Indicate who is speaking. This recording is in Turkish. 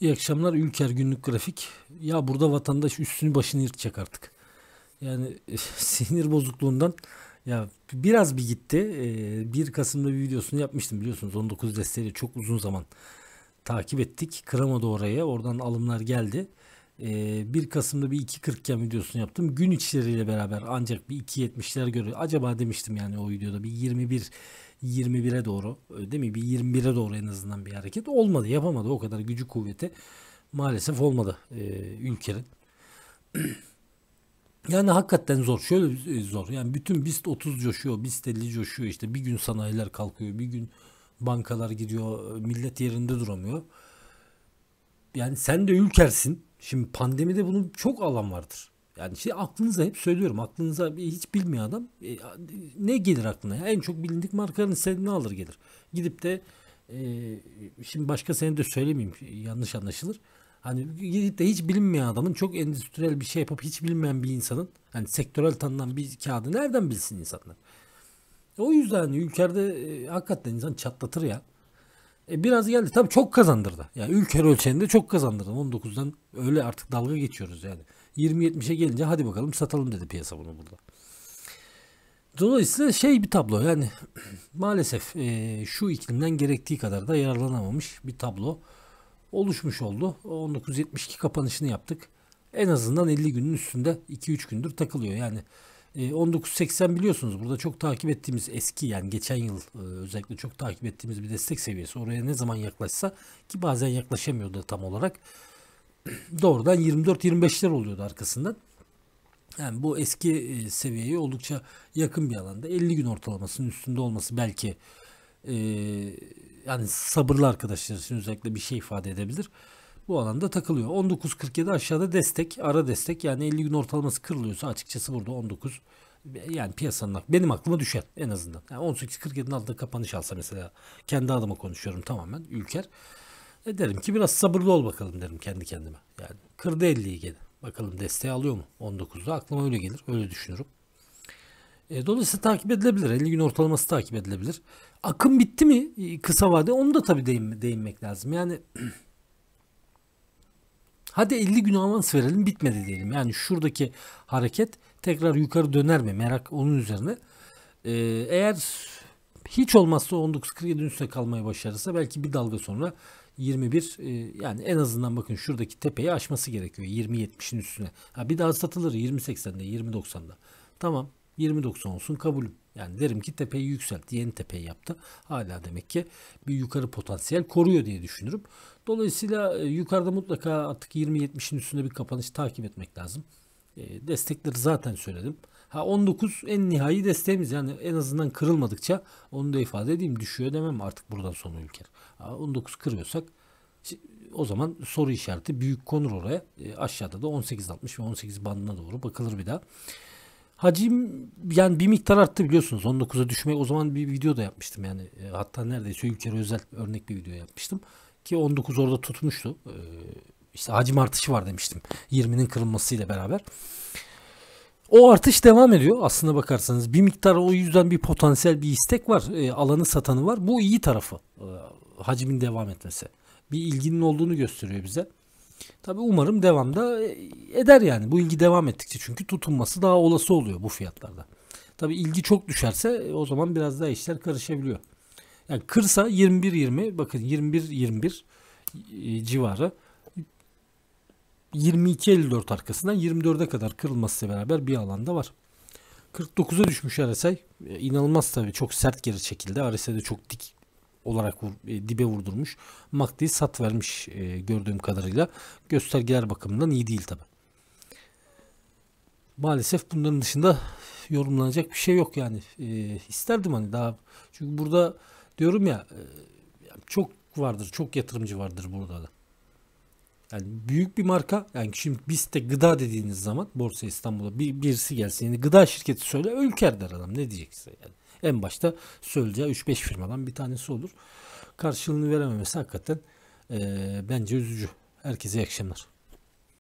Speaker 1: İyi akşamlar Ülker Günlük Grafik. Ya burada vatandaş üstünü başını yırtacak artık. Yani e, sinir bozukluğundan ya biraz bir gitti. Ee, 1 Kasım'da bir videosunu yapmıştım biliyorsunuz. 19 desteğiyle çok uzun zaman takip ettik. Kıramadı oraya. Oradan alımlar geldi. Ee, 1 Kasım'da bir 2.40 iken videosunu yaptım. Gün içleriyle beraber ancak bir 2.70'lere göre acaba demiştim yani o videoda bir 21 21'e doğru e, değil mi? Bir 21'e doğru en azından bir hareket olmadı. Yapamadı. O kadar gücü kuvveti maalesef olmadı e, ülkenin. Yani hakikaten zor. Şöyle e, zor. Yani bütün BIST 30 coşuyor, BIST 50 coşuyor. İşte bir gün sanayiler kalkıyor, bir gün bankalar gidiyor. Millet yerinde duramıyor. Yani sen de ülkersin. Şimdi pandemide bunun çok alan vardır. Yani şey aklınıza hep söylüyorum. Aklınıza hiç bilmiyor adam e, ne gelir aklına? En çok bilindik markaların istediğini alır gelir. Gidip de e, şimdi başka seni de söylemeyeyim yanlış anlaşılır. Hani gidip de hiç bilinmeyen adamın çok endüstriyel bir şey yapıp hiç bilinmeyen bir insanın hani sektörel tanınan bir kağıdı nereden bilsin insanlar? O yüzden ülkelerde e, hakikaten insan çatlatır ya. E biraz geldi. Tabii çok kazandırdı. Yani ülke ölçeğinde çok kazandırdı. 19'dan öyle artık dalga geçiyoruz yani. 20-70'e gelince hadi bakalım satalım dedi piyasa bunu burada. Dolayısıyla şey bir tablo yani maalesef e, şu iklimden gerektiği kadar da yararlanamamış bir tablo oluşmuş oldu. 1972 kapanışını yaptık. En azından 50 günün üstünde 2-3 gündür takılıyor yani. 1980 ee, biliyorsunuz burada çok takip ettiğimiz eski yani geçen yıl e, özellikle çok takip ettiğimiz bir destek seviyesi. Oraya ne zaman yaklaşsa ki bazen yaklaşamıyordu tam olarak doğrudan 24-25'ler oluyordu arkasından. Yani bu eski e, seviyeye oldukça yakın bir alanda 50 gün ortalamasının üstünde olması belki e, yani sabırlı arkadaşlar için özellikle bir şey ifade edebilir bu alanda takılıyor. 19.47 aşağıda destek, ara destek yani 50 gün ortalaması kırılıyorsa açıkçası burada 19 yani piyasanın benim aklıma düşer en azından. Yani 18.47'nin altında kapanış alsa mesela kendi adıma konuşuyorum tamamen Ülker. E derim ki biraz sabırlı ol bakalım derim kendi kendime. Yani kırdı 50'yi gene. Bakalım desteği alıyor mu? 19'da aklıma öyle gelir. Öyle düşünürüm. E, dolayısıyla takip edilebilir. 50 gün ortalaması takip edilebilir. Akım bitti mi e, kısa vade? Onu da tabii değin, değinmek lazım. Yani Hadi 50 gün avans verelim bitmedi diyelim. Yani şuradaki hareket tekrar yukarı döner mi? Merak onun üzerine. Ee, eğer hiç olmazsa 1947 üstüne kalmayı başarırsa belki bir dalga sonra 21 e, yani en azından bakın şuradaki tepeyi aşması gerekiyor 20.70'in üstüne. Ha, bir daha satılır 20.80'de 20.90'da. Tamam 20.90 olsun kabulüm. Yani derim ki tepeyi yükseltti. Yeni tepeyi yaptı. Hala demek ki bir yukarı potansiyel koruyor diye düşünürüm. Dolayısıyla e, yukarıda mutlaka artık 20-70'in üstünde bir kapanış takip etmek lazım. E, destekleri zaten söyledim. Ha 19 en nihai desteğimiz yani en azından kırılmadıkça onu da ifade edeyim düşüyor demem artık buradan sonra ülke. Ha, 19 kırıyorsak o zaman soru işareti büyük konur oraya. E, aşağıda da 18.60 ve 18 bandına doğru bakılır bir daha. Hacim yani bir miktar arttı biliyorsunuz. 19'a düşmeyi o zaman bir video da yapmıştım yani. E, hatta neredeyse ülkeye özel örnek bir video yapmıştım. Ki 19 orada tutmuştu. E, işte hacim artışı var demiştim. 20'nin kırılmasıyla beraber. O artış devam ediyor aslında bakarsanız. Bir miktar o yüzden bir potansiyel bir istek var. E, alanı satanı var. Bu iyi tarafı. E, hacmin devam etmesi. Bir ilginin olduğunu gösteriyor bize. Tabi umarım devamda eder yani. Bu ilgi devam ettikçe çünkü tutunması daha olası oluyor bu fiyatlarda. Tabi ilgi çok düşerse o zaman biraz daha işler karışabiliyor. Yani kırsa 21-20 bakın 21-21 e, civarı 22 22.54 arkasından 24'e kadar kırılmasıyla beraber bir alanda var. 49'a düşmüş RSI. E, inanılmaz tabi Çok sert geri çekildi. RSI de çok dik olarak e, dibe vurdurmuş. MACD'yi sat vermiş e, gördüğüm kadarıyla. Göstergeler bakımından iyi değil tabi. Maalesef bunların dışında yorumlanacak bir şey yok yani. E, isterdim hani daha çünkü burada diyorum ya çok vardır, çok yatırımcı vardır burada da. Yani büyük bir marka yani şimdi biz de gıda dediğiniz zaman Borsa İstanbul'a bir, birisi gelsin yani gıda şirketi söyle ülker der adam ne diyecekse yani. En başta söyleyeceği 3-5 firmadan bir tanesi olur. Karşılığını verememesi hakikaten e, bence üzücü. Herkese iyi akşamlar.